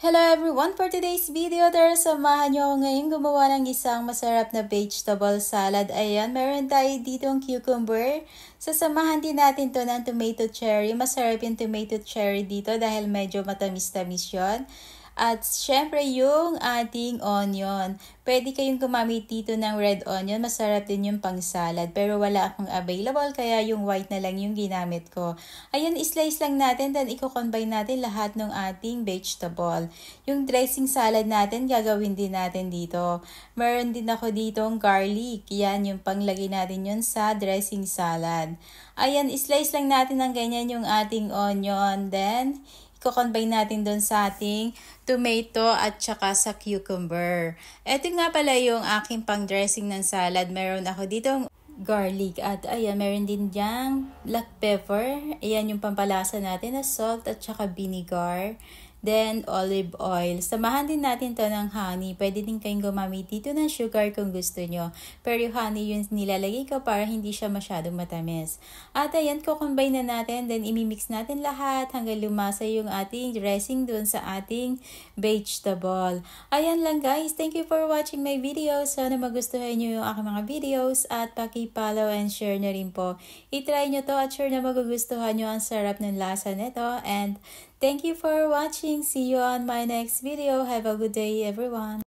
Hello everyone! For today's video, there, samahan nyo ako ngayon gumawa ng isang masarap na vegetable salad. Ayan, meron tayo dito ang cucumber. Sasamahan din natin to ng tomato cherry. Masarap yung tomato cherry dito dahil medyo matamis-tamis yun. At syempre yung ating onion. Pwede kayong gumamit dito ng red onion. Masarap din yung pang salad. Pero wala akong available kaya yung white na lang yung ginamit ko. Ayan, slice lang natin. Then i-combine natin lahat ng ating vegetable. Yung dressing salad natin, gagawin din natin dito. Meron din ako dito ditong garlic. Yan, yung panglagay natin yun sa dressing salad. Ayan, slice lang natin ng ganyan yung ating onion. Then, i-combine natin doon sa ating tomato at saka sa cucumber. Ito nga pala yung aking pang-dressing ng salad. Meron ako dito garlic at ayan, meron din dyan black pepper. Ayan yung pampalasa natin na salt at saka vinegar then olive oil. Samahan din natin to ng honey. Pwede din kayong gumamit dito ng sugar kung gusto nyo. Pero yung honey yun nilalagay ko para hindi siya masyadong matamis. At ayan, kukombine na natin. Then imimix natin lahat hanggang lumasa yung ating dressing dun sa ating vegetable. Ayan lang guys. Thank you for watching my video. Sana magustuhan nyo yung aking mga videos at paki-follow and share na rin po. I-try nyo to at sure na magugustuhan nyo ang sarap ng lasa nito and Thank you for watching. See you on my next video. Have a good day, everyone.